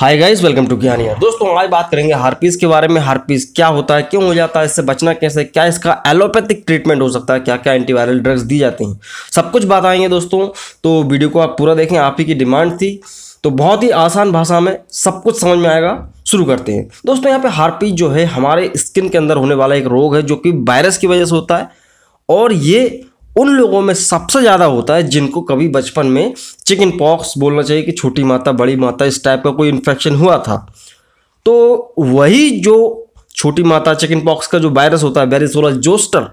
hi guys welcome to ज्ञान दोस्तों आज बात करेंगे हार्पीज़ के बारे में हार्पीस क्या होता है क्यों हो जाता है इससे बचना कैसे क्या इसका एलोपैथिक ट्रीटमेंट हो सकता है क्या क्या एंटीवायरल ड्रग्स दी जाती हैं सब कुछ बताएंगे दोस्तों तो वीडियो को आप पूरा देखें आप ही की डिमांड थी तो बहुत ही आसान भाषा में सब कुछ समझ में आएगा शुरू करते हैं दोस्तों यहाँ पर हार्पीज जो है हमारे स्किन के अंदर होने वाला एक रोग है जो कि वायरस की वजह से होता है और ये उन लोगों में सबसे ज़्यादा होता है जिनको कभी बचपन में चिकन पॉक्स बोलना चाहिए कि छोटी माता बड़ी माता इस टाइप का कोई इन्फेक्शन हुआ था तो वही जो छोटी माता चिकन पॉक्स का जो वायरस होता है वेरिसोला जोस्टर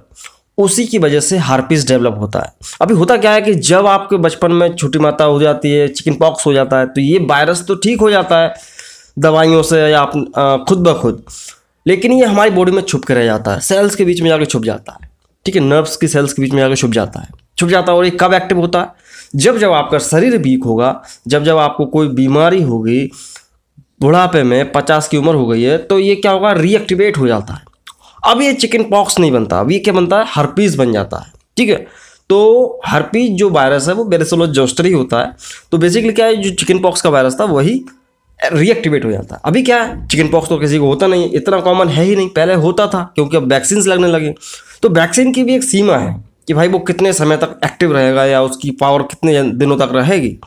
उसी की वजह से हार्पिस डेवलप होता है अभी होता क्या है कि जब आपके बचपन में छोटी माता हो जाती है चिकन पॉक्स हो जाता है तो ये वायरस तो ठीक हो जाता है दवाइयों से या आप खुद ब खुद लेकिन ये हमारी बॉडी में छुप के रह जाता है सेल्स के बीच में जाकर छुप जाता है ठीक है नर्व्स की सेल्स के बीच में जाकर छुप जाता है छुप जाता है और ये कब एक्टिव होता है जब जब आपका शरीर वीक होगा जब जब आपको कोई बीमारी होगी बुढ़ापे में पचास की उम्र हो गई है तो ये क्या होगा रीएक्टिवेट हो जाता है अब ये चिकन पॉक्स नहीं बनता अब ये क्या बनता है हरपीज बन जाता है ठीक है तो हरपीज जो वायरस है वो बेरेसोलोज ही होता है तो बेसिकली क्या है जो चिकन पॉक्स का वायरस था वही रिएक्टिवेट हो जाता है अभी क्या है चिकन पॉक्स तो किसी को होता नहीं इतना कॉमन है ही नहीं पहले होता था क्योंकि अब वैक्सीन्स लगने लगे तो वैक्सीन की भी एक सीमा है कि भाई वो कितने समय तक एक्टिव रहेगा या उसकी पावर कितने दिनों तक रहेगी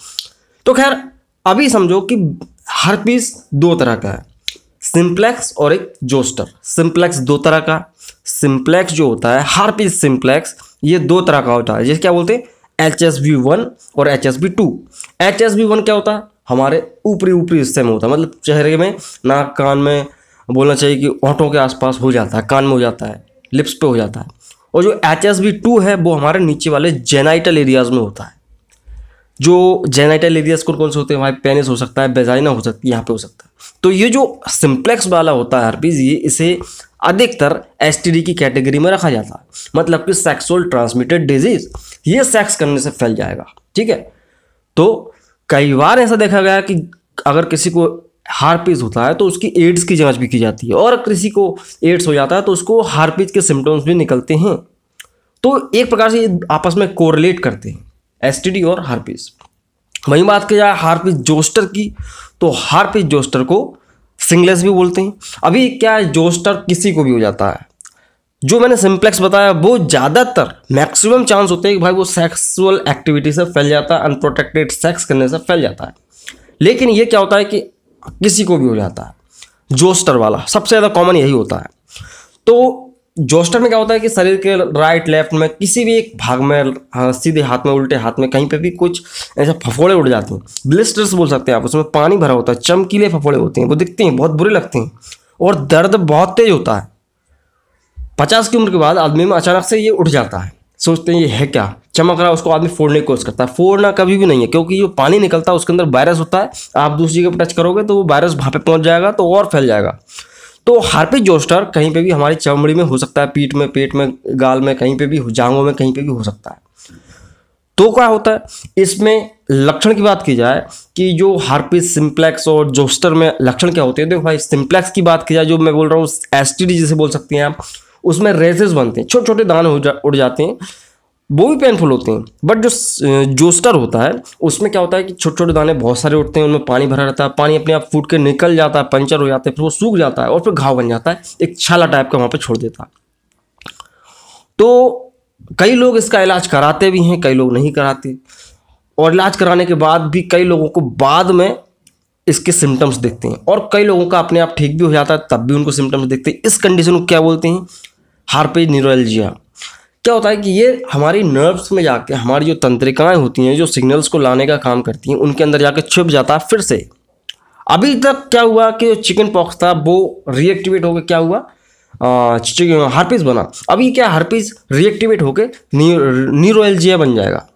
तो खैर अभी समझो कि हर पीस दो तरह का है सिंप्लेक्स और एक जोस्टर सिंप्लेक्स दो तरह का सिंप्लेक्स जो होता है हर पीस सिंप्लेक्स ये दो तरह का होता है जैसे क्या बोलते हैं एच एस बी वन और H S V two H S V one क्या होता है हमारे ऊपरी ऊपरी हिस्से में होता है मतलब चेहरे में नाक कान में बोलना चाहिए कि ओंठों के आसपास हो जाता है कान में हो जाता है लिप्स पे हो जाता है और जो एच एस बी टू है वो हमारे नीचे वाले जेनाइटल एरियाज में होता है जो जेनाइटल एरियाज कौन कौन से होते हैं वहाँ पेनिस हो सकता है बेजाइना हो सकती है यहाँ पे हो सकता है तो ये जो सिम्प्लेक्स वाला होता है हरपीज ये इसे अधिकतर एस की कैटेगरी में रखा जाता है मतलब कि सेक्सुअल ट्रांसमिटेड डिजीज ये सेक्स करने से फैल जाएगा ठीक है तो कई बार ऐसा देखा गया कि अगर किसी को हारपीज होता है तो उसकी एड्स की जांच भी की जाती है और किसी को एड्स हो जाता है तो उसको हारपीज के सिम्टम्स भी निकलते हैं तो एक प्रकार से ये आपस में कोरिलेट करते हैं एस और हारपीज वहीं बात की जाए हारपीज जोस्टर की तो हारपीज जोस्टर को सिंगलेस भी बोलते हैं अभी क्या है जोस्टर किसी को भी हो जाता है जो मैंने सिम्प्लेक्स बताया वो ज़्यादातर मैक्सिमम चांस होते हैं कि भाई वो सेक्सुअल एक्टिविटी से फैल जाता है अनप्रोटेक्टेड सेक्स करने से फैल जाता है लेकिन ये क्या होता है कि किसी को भी हो जाता है जोस्टर वाला सबसे ज़्यादा कॉमन यही होता है तो जोस्टर में क्या होता है कि शरीर के राइट लेफ्ट में किसी भी एक भाग में हाँ, सीधे हाथ में उल्टे हाथ में कहीं पे भी कुछ ऐसे फफोड़े उड़ जाते हैं ब्लिस्टर्स बोल सकते हैं आप उसमें पानी भरा होता है चमकीले फफोड़े होते हैं वो दिखते हैं बहुत बुरे लगते हैं और दर्द बहुत तेज होता है पचास की उम्र के बाद आदमी में अचानक से ये उठ जाता है सोचते हैं ये है क्या चमक रहा है उसको आदमी फोड़ने की कोशिश करता है फोड़ना कभी भी नहीं है क्योंकि जो पानी निकलता है उसके अंदर वायरस होता है आप दूसरी जगह टच करोगे तो वो वायरस वहाँ पर पहुँच जाएगा तो और फैल जाएगा तो हार्पिक जोस्टर कहीं पे भी हमारी चमड़ी में हो सकता है पीठ में पेट में गाल में कहीं पे भी जांगों में कहीं पे भी हो सकता है तो क्या होता है इसमें लक्षण की बात की जाए कि जो हार्पिस सिम्प्लेक्स और जोस्टर में लक्षण क्या होते हैं देखो भाई सिम्प्लेक्स की बात की जाए जो मैं बोल रहा हूँ एस जिसे बोल सकते हैं आप उसमें रेजेस बनते हैं छोटे छोटे दाने जा, उड़ जाते हैं वो भी पेनफुल होते हैं बट जो जोस्टर होता है उसमें क्या होता है कि छोटे छोटे दाने बहुत सारे उठते हैं उनमें पानी भरा रहता है पानी अपने आप फूट के निकल जाता है पंचर हो जाता है फिर वो सूख जाता है और फिर घाव बन जाता है एक छाला टाइप का वहाँ पर छोड़ देता है तो कई लोग इसका इलाज कराते भी हैं कई लोग नहीं कराते और इलाज कराने के बाद भी कई लोगों को बाद में इसके सिम्टम्स देखते हैं और कई लोगों का अपने आप ठीक भी हो जाता है तब भी उनको सिम्टम्स देखते हैं इस कंडीशन को क्या बोलते हैं हार्पेज न्यूरोलजिया क्या होता है कि ये हमारी नर्व्स में जाके हमारी जो तंत्रिकाएं होती हैं जो सिग्नल्स को लाने का काम करती हैं उनके अंदर जाके छुप जाता है फिर से अभी तक क्या हुआ कि जो चिकन पॉक्स था वो रिएक्टिवेट होकर क्या हुआ हार्पिस बना अभी क्या हार्पिस रिएक्टिवेट होकर न्यूरोलजिया बन जाएगा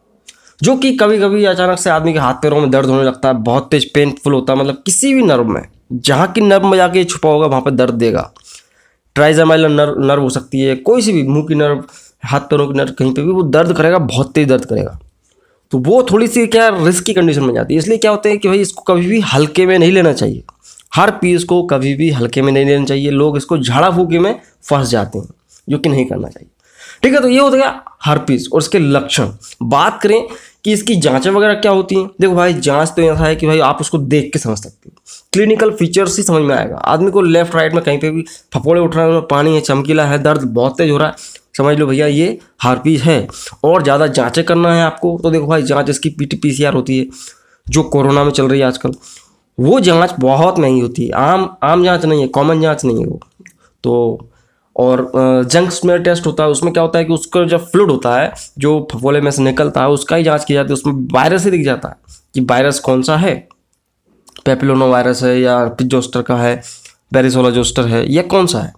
जो कि कभी कभी अचानक से आदमी के हाथ पैरों में दर्द होने लगता है बहुत तेज पेनफुल होता है मतलब किसी भी नर्व में जहाँ की नर्व में जाके छुपा होगा वहाँ पर दर्द देगा ट्राइजामाइल नर्व नर्व हो सकती है कोई सी भी मुंह की नर्व हाथ पैरों की नर्व कहीं पे भी वो दर्द करेगा बहुत तेज दर्द करेगा तो वो थोड़ी सी क्या रिस्की कंडीशन में जाती है इसलिए क्या होता है कि भाई इसको कभी भी हल्के में नहीं लेना चाहिए हर पीस को कभी भी हल्के में नहीं लेना चाहिए लोग इसको झाड़ा फूके में फंस जाते हैं जो कि नहीं करना चाहिए ठीक है तो ये हो गया हर पीस और इसके लक्षण बात करें कि इसकी जाँचें वगैरह क्या होती हैं देखो भाई जाँच तो ऐसा है कि भाई आप उसको देख के समझ सकते हो क्लिनिकल फीचर्स ही समझ में आएगा आदमी को लेफ्ट राइट में कहीं पे भी फफोड़े उठ रहे हैं पानी है चमकीला है दर्द बहुत तेज हो रहा है समझ लो भैया ये हार्पीज है और ज़्यादा जाँचें करना है आपको तो देखो भाई जाँच इसकी पी टी होती है जो कोरोना में चल रही है आजकल वो जाँच बहुत महंगी होती है आम आम जाँच नहीं है कॉमन जाँच नहीं है वो तो और जंक स्मेल टेस्ट होता है उसमें क्या होता है कि उसका जब फ्लूड होता है जो फफोले में से निकलता है उसका ही जांच की जाती है उसमें वायरस ही दिख जाता है कि वायरस कौन सा है पेपिलोनो वायरस है या पिजोस्टर का है बेरिसोला जोस्टर है या कौन सा है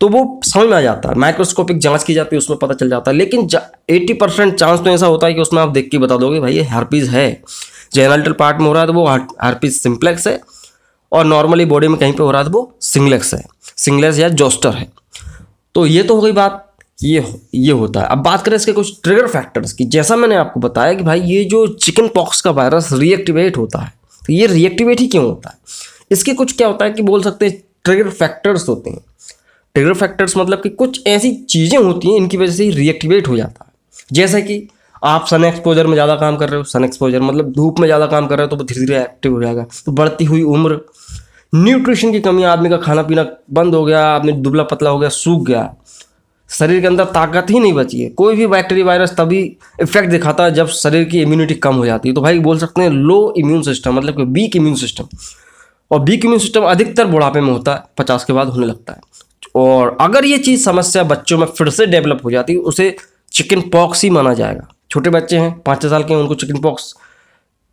तो वो समझ में आ जाता है माइक्रोस्कोपिक जांच की जाती है उसमें पता चल जाता है लेकिन एट्टी परसेंट चांस तो ऐसा होता है कि उसमें आप देख के बता दोगे भाई ये हार्पीज है जेनरल पार्ट में हो रहा है तो वो हर्पीज सिम्प्लेक्स है और नॉर्मली बॉडी में कहीं पे हो रहा है तो वो सिंगलेक्स है सिंगलेक्स या जोस्टर है तो ये तो हो गई बात ये ये होता है अब बात करें इसके कुछ ट्रिगर फैक्टर्स की जैसा मैंने आपको बताया कि भाई ये जो चिकन पॉक्स का वायरस रिएक्टिवेट होता है तो ये रिएक्टिवेट ही क्यों होता है इसके कुछ क्या होता है कि बोल सकते हैं ट्रिगर फैक्टर्स होते हैं ट्रिगर फैक्टर्स मतलब कि कुछ ऐसी चीज़ें होती हैं इनकी वजह से रिएक्टिवेट हो जाता है जैसे कि आप सन एक्सपोजर में ज़्यादा काम कर रहे हो सन एक्सपोजर मतलब धूप में ज़्यादा काम कर रहे हो तो वो धीरे धीरे एक्टिव हो जाएगा तो बढ़ती हुई उम्र न्यूट्रिशन की कमी आदमी का खाना पीना बंद हो गया आदमी दुबला पतला हो गया सूख गया शरीर के अंदर ताकत ही नहीं बची है कोई भी बैक्टीरिया वायरस तभी इफेक्ट दिखाता है जब शरीर की इम्यूनिटी कम हो जाती है तो भाई बोल सकते हैं लो इम्यून सिस्टम मतलब कि वीक इम्यून सिस्टम और वीक इम्यून सिस्टम अधिकतर बुढ़ापे में होता है पचास के बाद होने लगता है और अगर ये चीज़ समस्या बच्चों में फिर से डेवलप हो जाती है उसे चिकन पॉक्स ही माना जाएगा छोटे बच्चे हैं पाँच छः साल के हैं उनको चिकन पॉक्स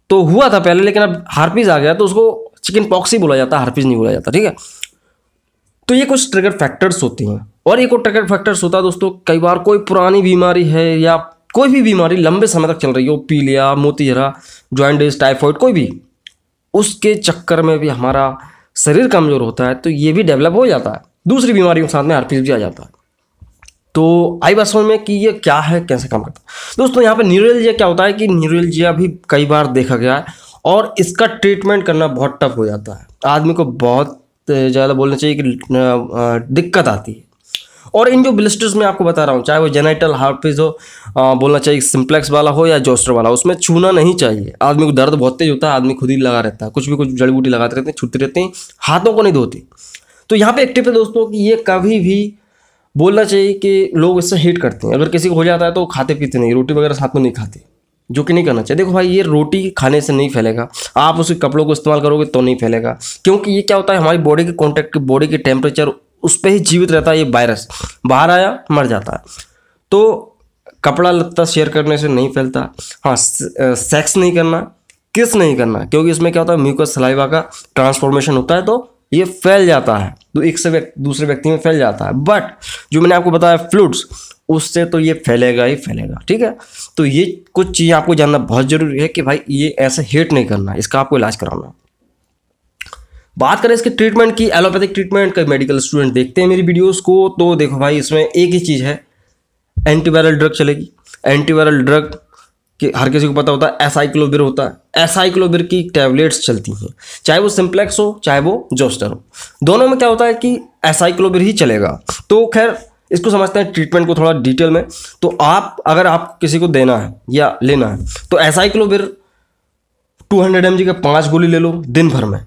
तो हुआ था पहले लेकिन अब हार्पीज आ गया तो उसको चिकन पॉक्स ही बोला जाता है हार्पिस नहीं बोला जाता ठीक है तो ये कुछ ट्रिगर फैक्टर्स होते हैं और एक और ट्रिगर फैक्टर्स होता है दोस्तों कई बार कोई पुरानी बीमारी है या कोई भी बीमारी लंबे समय तक चल रही हो पीलिया मोतीजरा जॉइंडिस टाइफॉइड कोई भी उसके चक्कर में भी हमारा शरीर कमज़ोर होता है तो ये भी डेवलप हो जाता है दूसरी बीमारियों के साथ में हरपीज भी आ जाता है तो आई बात समझ में कि ये क्या है कैसे काम करता है दोस्तों यहाँ पर न्यूरलजिया क्या होता है कि न्यूरलजिया भी कई बार देखा गया है और इसका ट्रीटमेंट करना बहुत टफ हो जाता है आदमी को बहुत ज़्यादा बोलना चाहिए कि दिक्कत आती है और इन जो ब्लिस्टर्स में आपको बता रहा हूँ चाहे वो जेनाइटल हार्पिस हो आ, बोलना चाहिए सिम्प्लेक्स वाला हो या जोस्टर वाला उसमें छूना नहीं चाहिए आदमी को दर्द बहुत तेज होता है आदमी खुद ही लगा रहता है कुछ भी कुछ जड़ी बूटी लगाते रहते हैं छूटते रहते हैं हाथों को नहीं धोते तो यहाँ पे एक टिप है दोस्तों कि ये कभी भी बोलना चाहिए कि लोग इससे हीट करते हैं अगर किसी को हो जाता है तो खाते पीते नहीं रोटी वगैरह साथ में नहीं खाते जो कि नहीं करना चाहिए देखो भाई ये रोटी खाने से नहीं फैलेगा आप उसके कपड़ों को इस्तेमाल करोगे तो नहीं फैलेगा क्योंकि ये क्या होता है हमारी बॉडी के कॉन्टैक्ट बॉडी के टेम्परेचर उस पर ही जीवित रहता है ये वायरस बाहर आया मर जाता है तो कपड़ा लत्ता शेयर करने से नहीं फैलता हाँ सेक्स नहीं करना किस नहीं करना क्योंकि इसमें क्या होता है म्यूकस सलाइवा का ट्रांसफॉर्मेशन होता है तो ये फैल जाता है तो एक से व्यक्ति दूसरे व्यक्ति में फैल जाता है बट जो मैंने आपको बताया फ्लूड्स उससे तो ये फैलेगा ही फैलेगा ठीक है तो ये कुछ चीज़ें आपको जानना बहुत ज़रूरी है कि भाई ये ऐसे हेट नहीं करना इसका आपको इलाज कराना बात करें इसके ट्रीटमेंट की एलोपैथिक ट्रीटमेंट का मेडिकल स्टूडेंट देखते हैं मेरी वीडियोस को तो देखो भाई इसमें एक ही चीज़ है एंटीवायरल ड्रग चलेगी एंटीवायरल ड्रग कि हर किसी को पता होता है एसाइक्लोविर होता है एसाइक्लोविर की टैबलेट्स चलती हैं चाहे वो सिम्प्लेक्स हो चाहे वो जोस्टर हो दोनों में क्या होता है कि एसाइक्लोविर ही चलेगा तो खैर इसको समझते हैं ट्रीटमेंट को थोड़ा डिटेल में तो आप अगर आप किसी को देना है या लेना है तो एसाइक्लोविर टू हंड्रेड एम का पाँच गोली ले लो दिन भर में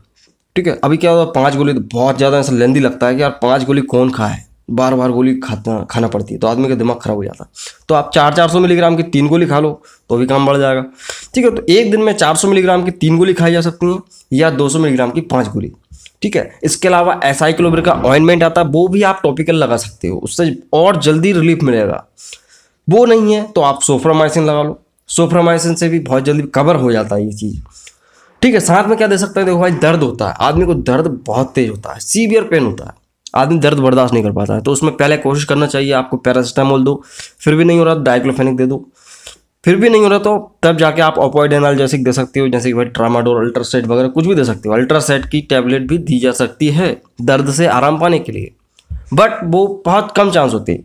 ठीक है अभी क्या होता है पाँच गोली तो बहुत ज़्यादा ऐसा लेंदी लगता है कि यार पाँच गोली कौन खाए बार बार गोली खाता खाना पड़ती है तो आदमी का दिमाग खराब हो जाता है तो आप चार चार सौ मिलीग्राम की तीन गोली खा लो तो भी काम बढ़ जाएगा ठीक है तो एक दिन में चार सौ मिलीग्राम की तीन गोली खाई जा सकती हैं या दो सौ मिलीग्राम की पाँच गोली ठीक है इसके अलावा एसाइक्लोबिर का ऑइनमेंट आता है वो भी आप टॉपिकल लगा सकते हो उससे और जल्दी रिलीफ मिलेगा वो नहीं है तो आप सोफ्रामाइसिन लगा लो सोफ्रामाइसिन से भी बहुत जल्दी कवर हो जाता है ये चीज़ ठीक है साथ में क्या दे सकते हैं देखो भाई दर्द होता है आदमी को दर्द बहुत तेज होता है सीवियर पेन होता है आदमी दर्द बर्दाश्त नहीं कर पाता है तो उसमें पहले कोशिश करना चाहिए आपको पैरासिटामोल दो फिर भी नहीं हो रहा डाइक्लोफेनिक तो दे दो फिर भी नहीं हो रहा तो तब जाके आप ओपॉइड जैसे दे सकते हो जैसे कि भाई ट्रामाडोर अल्ट्रासेट वगैरह कुछ भी दे सकते हो अल्ट्रासेट की टैबलेट भी दी जा सकती है दर्द से आराम पाने के लिए बट वो बहुत कम चांस होती है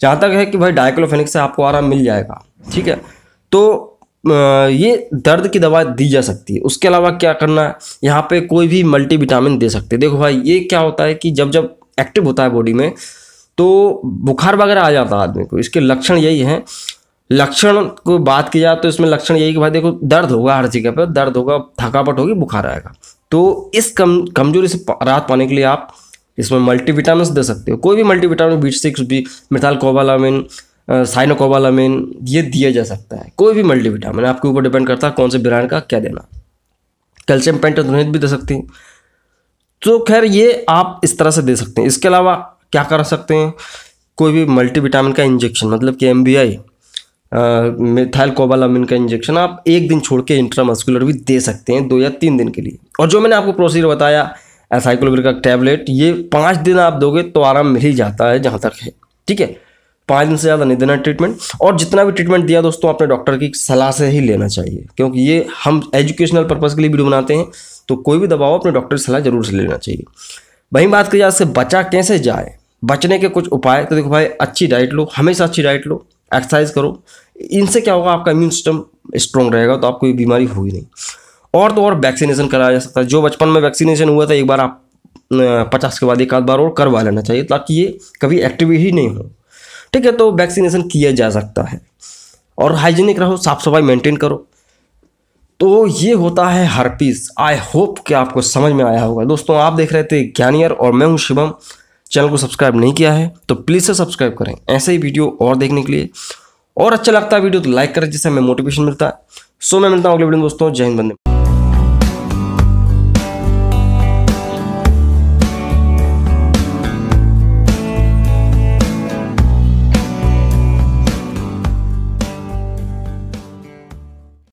जहाँ तक है कि भाई डाइक्लोफेनिक से आपको आराम मिल जाएगा ठीक है तो ये दर्द की दवा दी जा सकती है उसके अलावा क्या करना है यहाँ पे कोई भी मल्टी विटामिन दे सकते हैं देखो भाई ये क्या होता है कि जब जब एक्टिव होता है बॉडी में तो बुखार वगैरह आ जाता है आदमी को इसके लक्षण यही हैं लक्षण को बात की जाए तो इसमें लक्षण यही कि भाई देखो दर्द होगा हर जगह पर दर्द होगा थकावट होगी बुखार आएगा तो इस कम कमजोरी से राहत पाने के लिए आप इसमें मल्टीविटाम दे सकते हो कोई भी multivitamin B six B methyl cobalamin cyanocobalamin ये दिया जा सकता है कोई भी मल्टीविटामिन आपके ऊपर डिपेंड करता है कौन से ब्रांड का क्या देना कैल्शियम पेंट भी दे सकती है तो खैर ये आप इस तरह से दे सकते हैं इसके अलावा क्या कर सकते हैं कोई भी मल्टीविटामिन का इंजेक्शन मतलब कि M B I methyl cobalamin का इंजेक्शन आप एक दिन छोड़ के इंट्रामस्कुलर भी दे सकते हैं दो या तीन दिन के लिए और जो मैंने आपको प्रोसीजर बताया एसाइक्लोविर का टैबलेट ये पाँच दिन आप दोगे तो आराम मिल ही जाता है जहाँ तक है ठीक है पाँच दिन से ज़्यादा नहीं देना ट्रीटमेंट और जितना भी ट्रीटमेंट दिया दोस्तों अपने डॉक्टर की सलाह से ही लेना चाहिए क्योंकि ये हम एजुकेशनल पर्पज़ के लिए वीडियो बनाते हैं तो कोई भी दबाव अपने डॉक्टर की सलाह जरूर से लेना चाहिए वहीं बात करिए आपसे बचा कैसे जाए बचने के कुछ उपाय तो देखो भाई अच्छी डाइट लो हमेशा अच्छी डाइट लो एक्सरसाइज करो इनसे क्या होगा आपका इम्यून सिस्टम स्ट्रॉन्ग रहेगा तो आपको ये बीमारी होगी नहीं और तो और वैक्सीनेशन कराया जा सकता है जो बचपन में वैक्सीनेशन हुआ था एक बार आप पचास के बाद एक आध बार और करवा लेना चाहिए ताकि ये कभी एक्टिव ही नहीं हो ठीक है तो वैक्सीनेशन किया जा सकता है और हाइजीनिक रहो साफ़ सफाई मेंटेन करो तो ये होता है पीस आई होप कि आपको समझ में आया होगा दोस्तों आप देख रहे थे ज्ञानियर और मैं हूँ शिवम चैनल को सब्सक्राइब नहीं किया है तो प्लीज़ से सब्सक्राइब करें ऐसे ही वीडियो और देखने के लिए और अच्छा लगता है वीडियो तो लाइक करें जिससे हमें मोटिवेशन मिलता है सो मैं मिलता हूँ अगले वीडियो दोस्तों जय हिंद बंदे